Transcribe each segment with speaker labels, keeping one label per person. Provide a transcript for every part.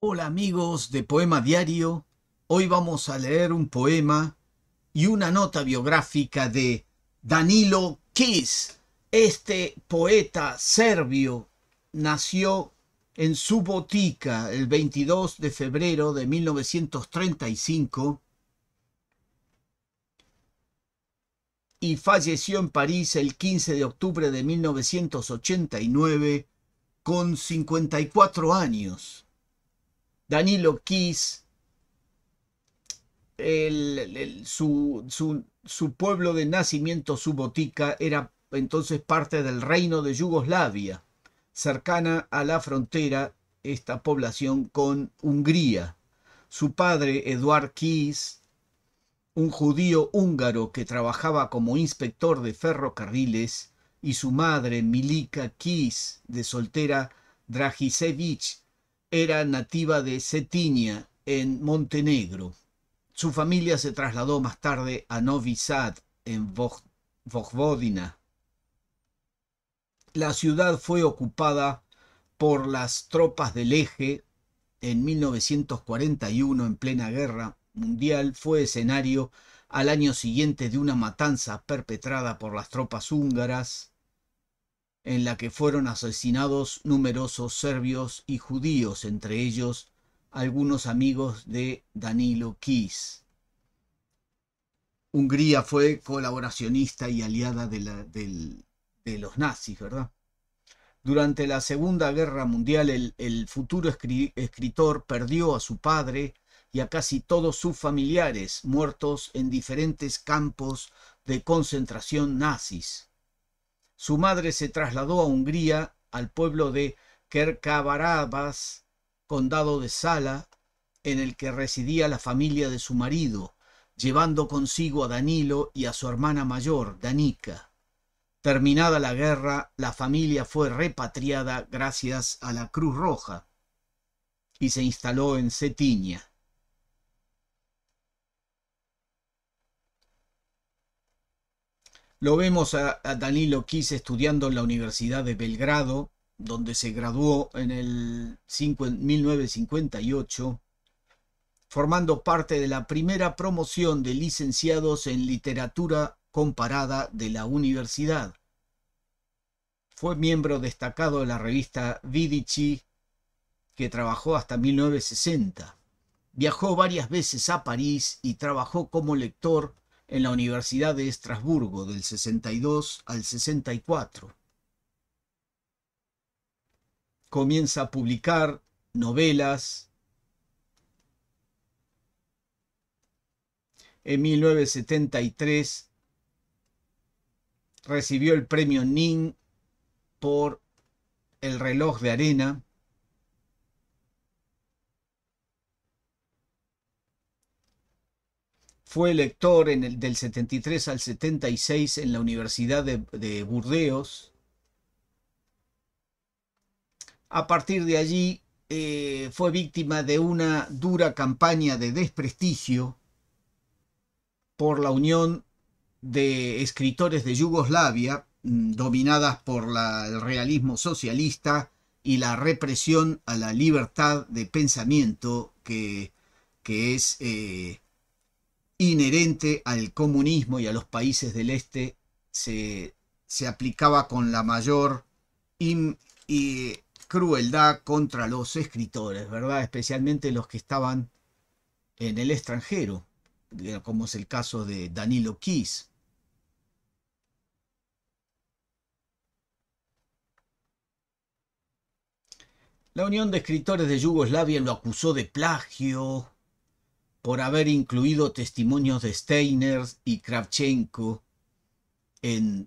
Speaker 1: Hola amigos de Poema Diario, hoy vamos a leer un poema y una nota biográfica de Danilo Kiss. Este poeta serbio nació en su botica el 22 de febrero de 1935 y falleció en París el 15 de octubre de 1989 con 54 años. Danilo Kiss, su, pueblo de nacimiento, su botica, era entonces parte del reino de Yugoslavia, cercana a la frontera esta población con Hungría. Su padre, Eduard Kiss, un judío húngaro que trabajaba como inspector de ferrocarriles, y su madre, Milika Kiss, de soltera, Dragicevich, era nativa de Cetinja, en Montenegro. Su familia se trasladó más tarde a Novi Sad, en Vojvodina. La ciudad fue ocupada por las tropas del eje en 1941 en plena guerra mundial fue escenario al año siguiente de una matanza perpetrada por las tropas húngaras en la que fueron asesinados numerosos serbios y judíos, entre ellos algunos amigos de Danilo Kiss. Hungría fue colaboracionista y aliada de, los nazis, ¿verdad? Durante la Segunda Guerra Mundial, el, futuro escritor perdió a su padre y a casi todos sus familiares muertos en diferentes campos de concentración nazis. Su madre se trasladó a Hungría, al pueblo de Kerkabarabas, condado de Sala, en el que residía la familia de su marido, llevando consigo a Danilo y a su hermana mayor, Danica. Terminada la guerra, la familia fue repatriada gracias a la Cruz Roja y se instaló en Cetiña. Lo vemos a, Danilo Kiss estudiando en la Universidad de Belgrado, donde se graduó en el 1958, formando parte de la primera promoción de licenciados en literatura comparada de la universidad. Fue miembro destacado de la revista Vidici, que trabajó hasta 1960. Viajó varias veces a París y trabajó como lector en la Universidad de Estrasburgo del 62 al 64. Comienza a publicar novelas. En 1973 recibió el premio Nin por El reloj de arena. Fue lector en el, del 73 al 76 en la Universidad de, Burdeos. A partir de allí eh, fue víctima de una dura campaña de desprestigio por la Unión de Escritores de Yugoslavia, mm, dominadas por el realismo socialista y la represión a la libertad de pensamiento que, es eh, inherente al comunismo y a los países del este se, aplicaba con la mayor crueldad contra los escritores, ¿verdad? Especialmente los que estaban en el extranjero, como es el caso de Danilo Kiss. La Unión de Escritores de Yugoslavia lo acusó de plagio, por haber incluido testimonios de Steiner y Kravchenko en,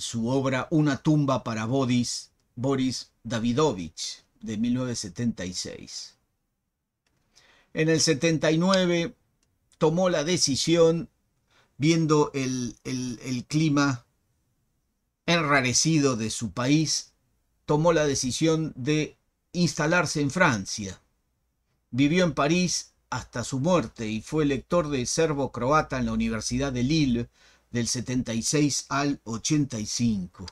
Speaker 1: su obra Una tumba para Boris, Boris Davidovich de 1976. En el 79 tomó la decisión, viendo el, el, el clima enrarecido de su país, tomó la decisión de instalarse en Francia. Vivió en París hasta su muerte y fue lector de serbo-croata en la Universidad de Lille del 76 al 85.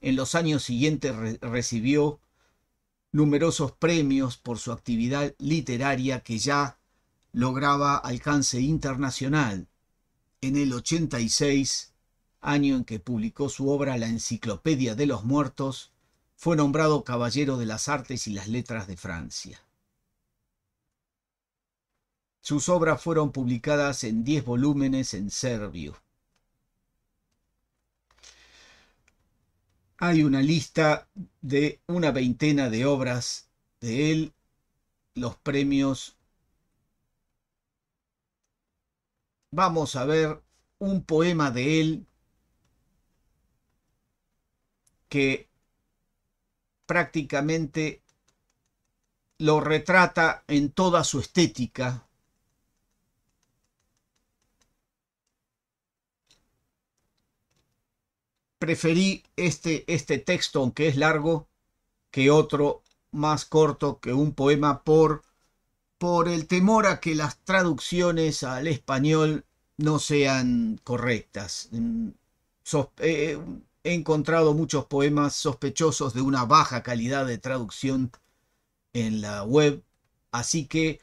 Speaker 1: En los años siguientes recibió numerosos premios por su actividad literaria que ya lograba alcance internacional. En el 86, año en que publicó su obra La Enciclopedia de los Muertos, fue nombrado Caballero de las Artes y las Letras de Francia. Sus obras fueron publicadas en 10 volúmenes en serbio. Hay una lista de una veintena de obras de él, los premios. Vamos a ver un poema de él que prácticamente lo retrata en toda su estética preferí este, este texto, aunque es largo, que otro más corto que un poema por, por el temor a que las traducciones al español no sean correctas. Mm, eh, he encontrado muchos poemas sospechosos de una baja calidad de traducción en la web, así que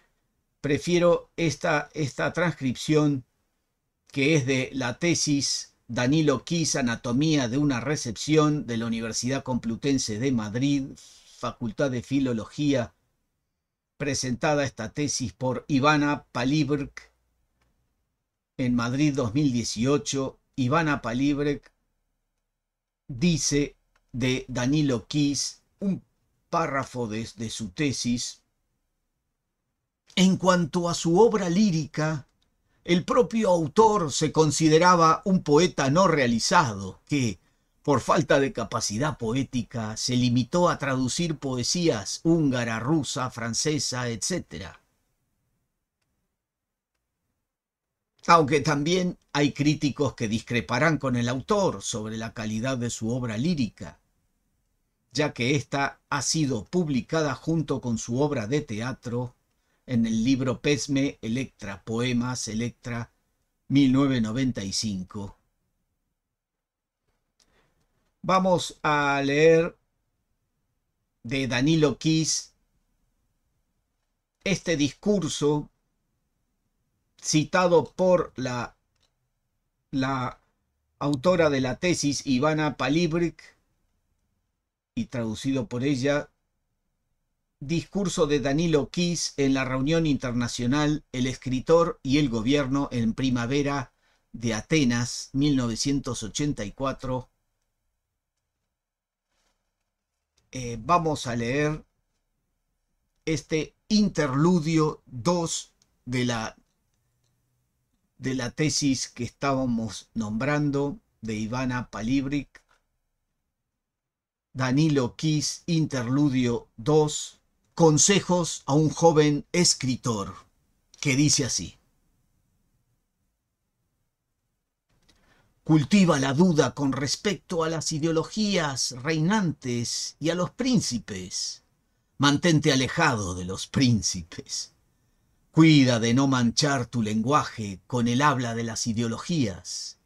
Speaker 1: prefiero esta, esta transcripción que es de la tesis Danilo Kiss, Anatomía de una recepción de la Universidad Complutense de Madrid, Facultad de Filología, presentada esta tesis por Ivana Palibrek en Madrid 2018. Ivana Palibrek dice de Danilo Kiss un párrafo de, de su tesis. En cuanto a su obra lírica, el propio autor se consideraba un poeta no realizado, que, por falta de capacidad poética, se limitó a traducir poesías húngara, rusa, francesa, etc. Aunque también hay críticos que discreparán con el autor sobre la calidad de su obra lírica, ya que ésta ha sido publicada junto con su obra de teatro en el libro Pesme Electra, Poemas Electra 1995. Vamos a leer de Danilo Kiss este discurso citado por la, la autora de la tesis Ivana Palibrik, y traducido por ella Discurso de Danilo Kiss en la reunión internacional El escritor y el gobierno en primavera de Atenas 1984. Eh, vamos a leer este interludio 2 de la, de la tesis que estábamos nombrando de Ivana Palibric. Danilo Kiss, interludio 2 consejos a un joven escritor que dice así. Cultiva la duda con respecto a las ideologías reinantes y a los príncipes. Mantente alejado de los príncipes. Cuida de no manchar tu lenguaje con el habla de las ideologías.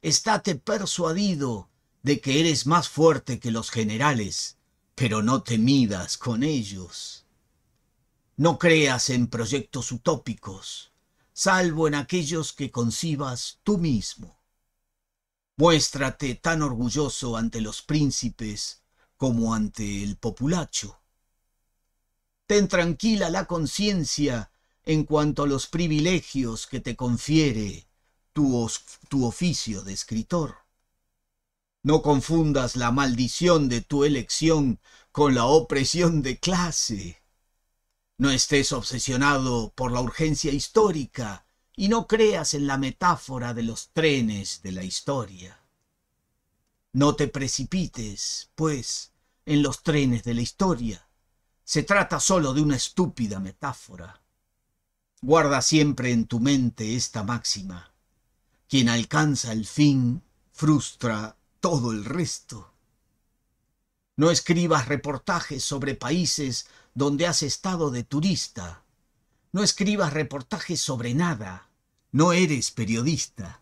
Speaker 1: Estate persuadido de que eres más fuerte que los generales pero no te midas con ellos. No creas en proyectos utópicos, salvo en aquellos que concibas tú mismo. Muéstrate tan orgulloso ante los príncipes como ante el populacho. Ten tranquila la conciencia en cuanto a los privilegios que te confiere tu, tu oficio de escritor. No confundas la maldición de tu elección con la opresión de clase. No estés obsesionado por la urgencia histórica y no creas en la metáfora de los trenes de la historia. No te precipites, pues, en los trenes de la historia. Se trata solo de una estúpida metáfora. Guarda siempre en tu mente esta máxima. Quien alcanza el fin frustra todo el resto. No escribas reportajes sobre países donde has estado de turista. No escribas reportajes sobre nada. No eres periodista.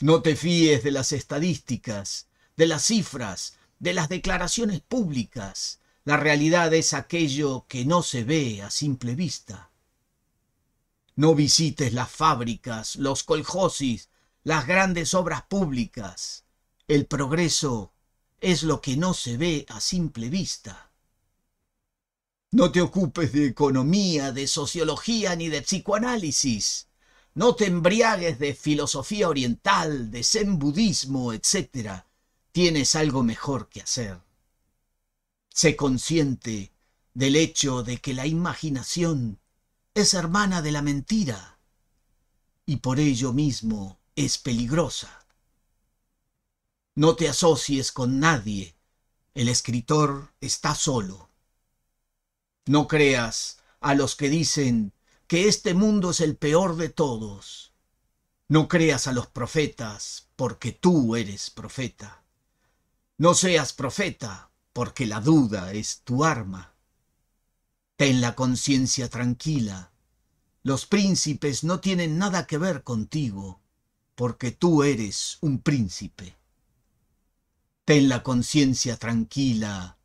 Speaker 1: No te fíes de las estadísticas, de las cifras, de las declaraciones públicas. La realidad es aquello que no se ve a simple vista. No visites las fábricas, los coljosis, las grandes obras públicas, el progreso es lo que no se ve a simple vista. No te ocupes de economía, de sociología ni de psicoanálisis. No te embriagues de filosofía oriental, de zen budismo, etc. Tienes algo mejor que hacer. Sé consciente del hecho de que la imaginación es hermana de la mentira. Y por ello mismo es peligrosa. No te asocies con nadie. El escritor está solo. No creas a los que dicen que este mundo es el peor de todos. No creas a los profetas, porque tú eres profeta. No seas profeta, porque la duda es tu arma. Ten la conciencia tranquila. Los príncipes no tienen nada que ver contigo porque tú eres un príncipe. Ten la conciencia tranquila.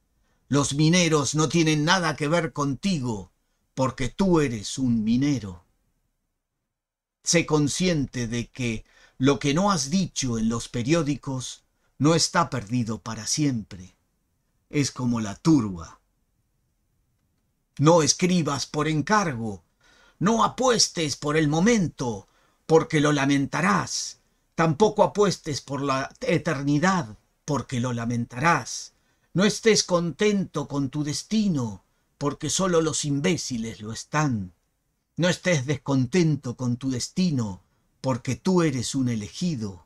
Speaker 1: Los mineros no tienen nada que ver contigo, porque tú eres un minero. Sé consciente de que lo que no has dicho en los periódicos no está perdido para siempre. Es como la turba. No escribas por encargo, no apuestes por el momento, porque lo lamentarás. Tampoco apuestes por la eternidad, porque lo lamentarás. No estés contento con tu destino, porque solo los imbéciles lo están. No estés descontento con tu destino, porque tú eres un elegido.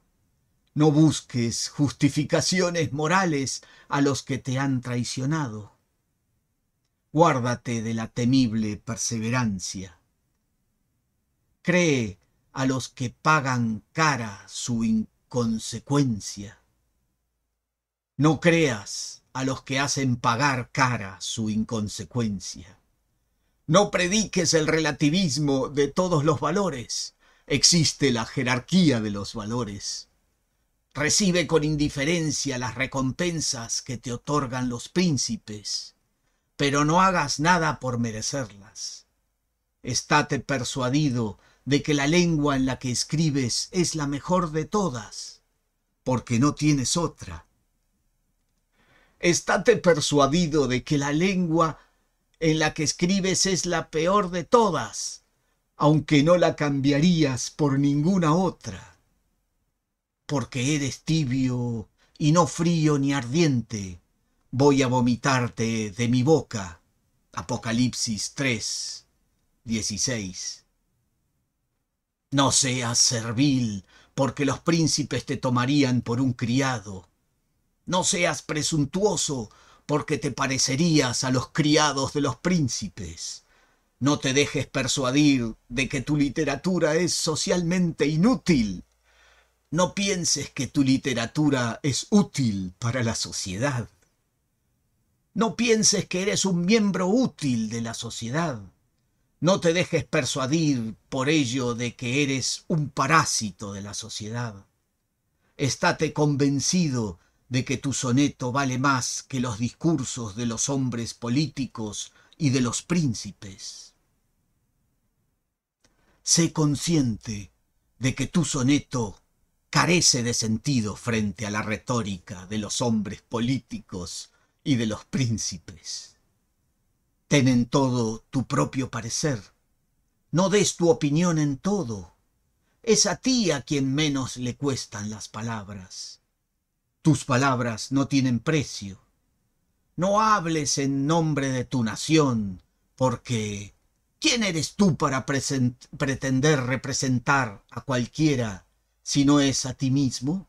Speaker 1: No busques justificaciones morales a los que te han traicionado. Guárdate de la temible perseverancia. Cree a los que pagan cara su inconsecuencia. No creas a los que hacen pagar cara su inconsecuencia. No prediques el relativismo de todos los valores. Existe la jerarquía de los valores. Recibe con indiferencia las recompensas que te otorgan los príncipes, pero no hagas nada por merecerlas. Estate persuadido de que la lengua en la que escribes es la mejor de todas, porque no tienes otra. Estate persuadido de que la lengua en la que escribes es la peor de todas, aunque no la cambiarías por ninguna otra, porque eres tibio y no frío ni ardiente, voy a vomitarte de mi boca. Apocalipsis 3, 16. No seas servil, porque los príncipes te tomarían por un criado. No seas presuntuoso, porque te parecerías a los criados de los príncipes. No te dejes persuadir de que tu literatura es socialmente inútil. No pienses que tu literatura es útil para la sociedad. No pienses que eres un miembro útil de la sociedad. No te dejes persuadir por ello de que eres un parásito de la sociedad. Estate convencido de que tu soneto vale más que los discursos de los hombres políticos y de los príncipes. Sé consciente de que tu soneto carece de sentido frente a la retórica de los hombres políticos y de los príncipes. Ten en todo tu propio parecer. No des tu opinión en todo. Es a ti a quien menos le cuestan las palabras. Tus palabras no tienen precio. No hables en nombre de tu nación, porque ¿quién eres tú para pretender representar a cualquiera si no es a ti mismo?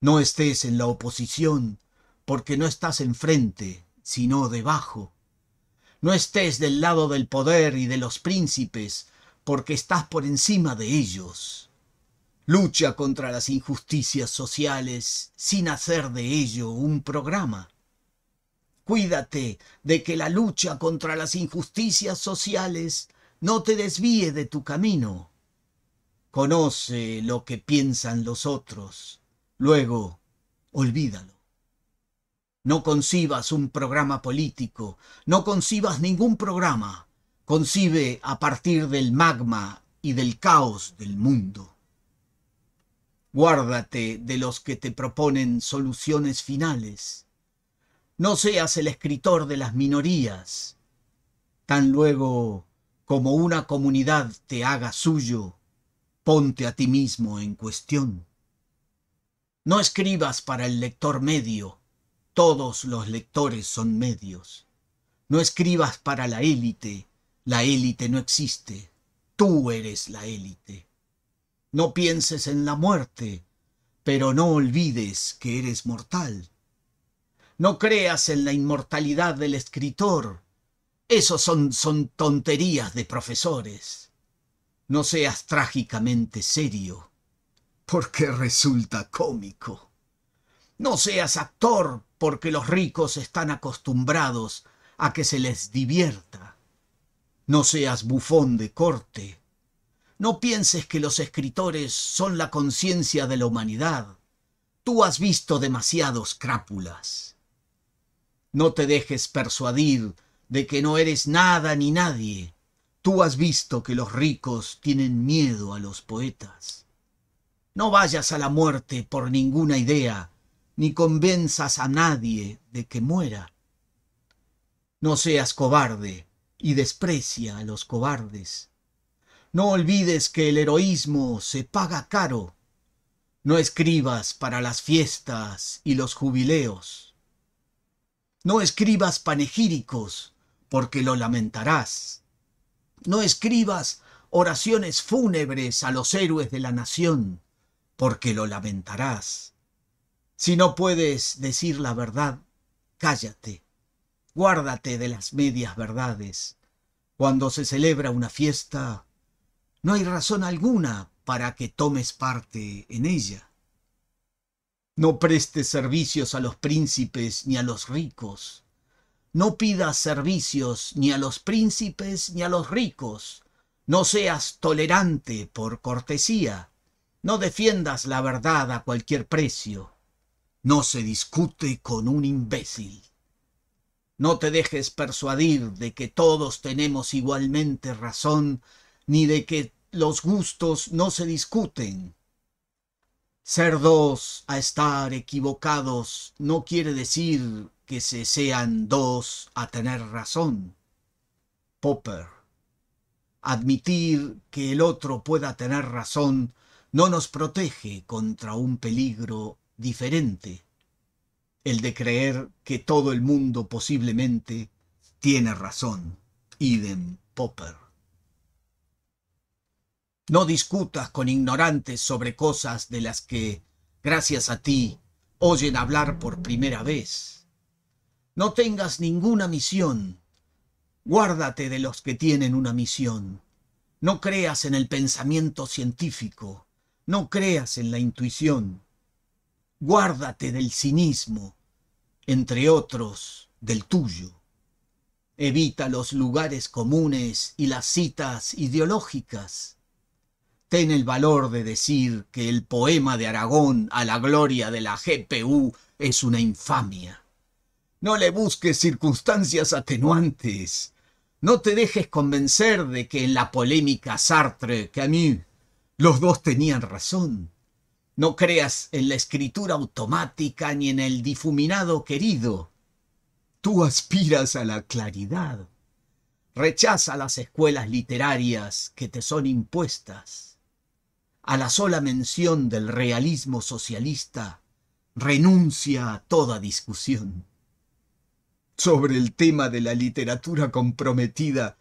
Speaker 1: No estés en la oposición, porque no estás enfrente sino debajo. No estés del lado del poder y de los príncipes, porque estás por encima de ellos. Lucha contra las injusticias sociales sin hacer de ello un programa. Cuídate de que la lucha contra las injusticias sociales no te desvíe de tu camino. Conoce lo que piensan los otros. Luego, olvídalo. No concibas un programa político, no concibas ningún programa. Concibe a partir del magma y del caos del mundo. Guárdate de los que te proponen soluciones finales. No seas el escritor de las minorías, tan luego como una comunidad te haga suyo, ponte a ti mismo en cuestión. No escribas para el lector medio, todos los lectores son medios. No escribas para la élite. La élite no existe. Tú eres la élite. No pienses en la muerte, pero no olvides que eres mortal. No creas en la inmortalidad del escritor. eso son, son tonterías de profesores. No seas trágicamente serio, porque resulta cómico. No seas actor, porque los ricos están acostumbrados a que se les divierta. No seas bufón de corte. No pienses que los escritores son la conciencia de la humanidad. Tú has visto demasiados crápulas. No te dejes persuadir de que no eres nada ni nadie. Tú has visto que los ricos tienen miedo a los poetas. No vayas a la muerte por ninguna idea ni convenzas a nadie de que muera. No seas cobarde y desprecia a los cobardes. No olvides que el heroísmo se paga caro. No escribas para las fiestas y los jubileos. No escribas panegíricos, porque lo lamentarás. No escribas oraciones fúnebres a los héroes de la nación, porque lo lamentarás. Si no puedes decir la verdad, cállate. Guárdate de las medias verdades. Cuando se celebra una fiesta, no hay razón alguna para que tomes parte en ella. No prestes servicios a los príncipes ni a los ricos. No pidas servicios ni a los príncipes ni a los ricos. No seas tolerante por cortesía. No defiendas la verdad a cualquier precio. No se discute con un imbécil. No te dejes persuadir de que todos tenemos igualmente razón, ni de que los gustos no se discuten. Ser dos a estar equivocados no quiere decir que se sean dos a tener razón. Popper. Admitir que el otro pueda tener razón no nos protege contra un peligro diferente, el de creer que todo el mundo posiblemente tiene razón. Idem Popper. No discutas con ignorantes sobre cosas de las que, gracias a ti, oyen hablar por primera vez. No tengas ninguna misión. Guárdate de los que tienen una misión. No creas en el pensamiento científico. No creas en la intuición guárdate del cinismo, entre otros del tuyo. Evita los lugares comunes y las citas ideológicas. Ten el valor de decir que el poema de Aragón a la gloria de la GPU es una infamia. No le busques circunstancias atenuantes. No te dejes convencer de que en la polémica Sartre-Camus los dos tenían razón. No creas en la escritura automática ni en el difuminado querido. Tú aspiras a la claridad. Rechaza las escuelas literarias que te son impuestas. A la sola mención del realismo socialista, renuncia a toda discusión. Sobre el tema de la literatura comprometida,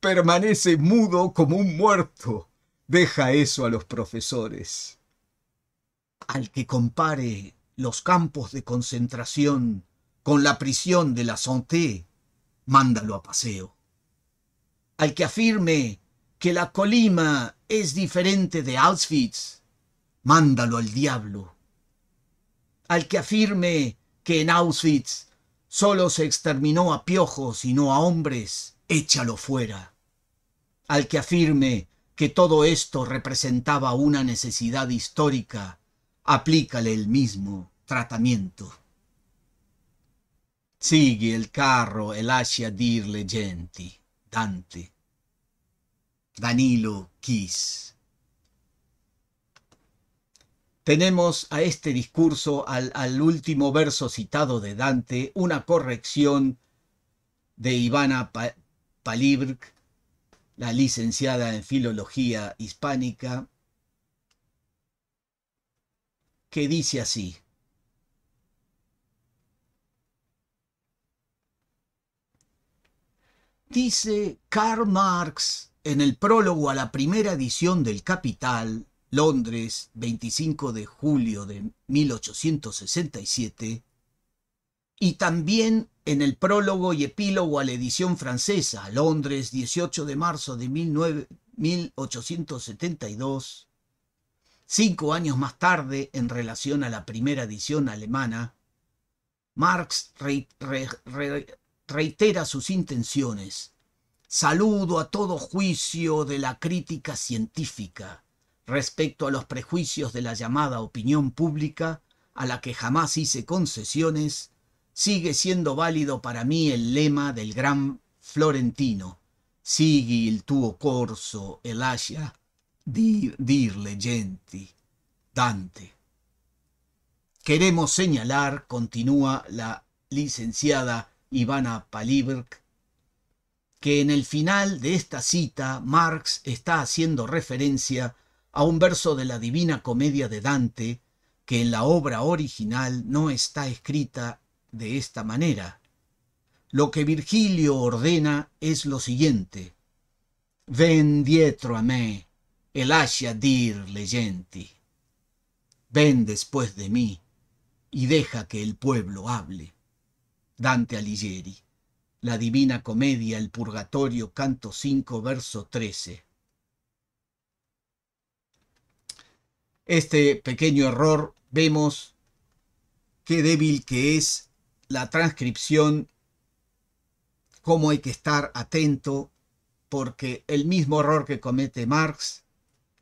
Speaker 1: permanece mudo como un muerto. Deja eso a los profesores al que compare los campos de concentración con la prisión de la Santé, mándalo a paseo. Al que afirme que la Colima es diferente de Auschwitz, mándalo al diablo. Al que afirme que en Auschwitz solo se exterminó a piojos y no a hombres, échalo fuera. Al que afirme que todo esto representaba una necesidad histórica, aplícale el mismo tratamiento. Sigue el carro y lascia dir genti, Dante. Danilo Kiss. Tenemos a este discurso, al, último verso citado de Dante, una corrección de Ivana pa la licenciada en Filología Hispánica, que dice así. Dice Karl Marx en el prólogo a la primera edición del Capital, Londres, 25 de julio de 1867, y también en el prólogo y epílogo a la edición francesa, Londres, 18 de marzo de 1872, Cinco años más tarde, en relación a la primera edición alemana, Marx reitera sus intenciones. Saludo a todo juicio de la crítica científica respecto a los prejuicios de la llamada opinión pública, a la que jamás hice concesiones, sigue siendo válido para mí el lema del gran florentino. sigui el tuo corso, el Haya dir, dir Dante. Queremos señalar, continúa la licenciada Ivana Paliberg, que en el final de esta cita Marx está haciendo referencia a un verso de la Divina Comedia de Dante que en la obra original no está escrita de esta manera. Lo que Virgilio ordena es lo siguiente: Ven dietro a me, el lascia dir Ven después de mí y deja que el pueblo hable. Dante Alighieri. La Divina Comedia, el Purgatorio, canto 5, verso 13. Este pequeño error vemos qué débil que es la transcripción, cómo hay que estar atento, porque el mismo error que comete Marx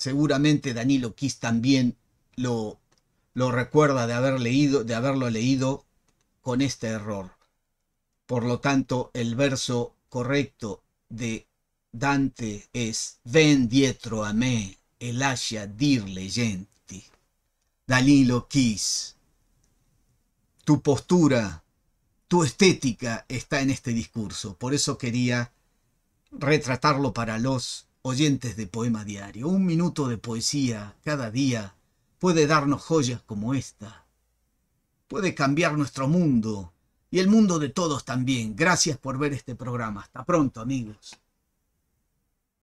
Speaker 1: Seguramente Danilo Kiss también lo, lo recuerda de, haber leído, de haberlo leído con este error. Por lo tanto, el verso correcto de Dante es Ven dietro a me, el asia dir gente. Danilo Kiss. Tu postura, tu estética está en este discurso. Por eso quería retratarlo para los Oyentes de Poema Diario, un minuto de poesía cada día puede darnos joyas como esta. Puede cambiar nuestro mundo y el mundo de todos también. Gracias por ver este programa. Hasta pronto, amigos.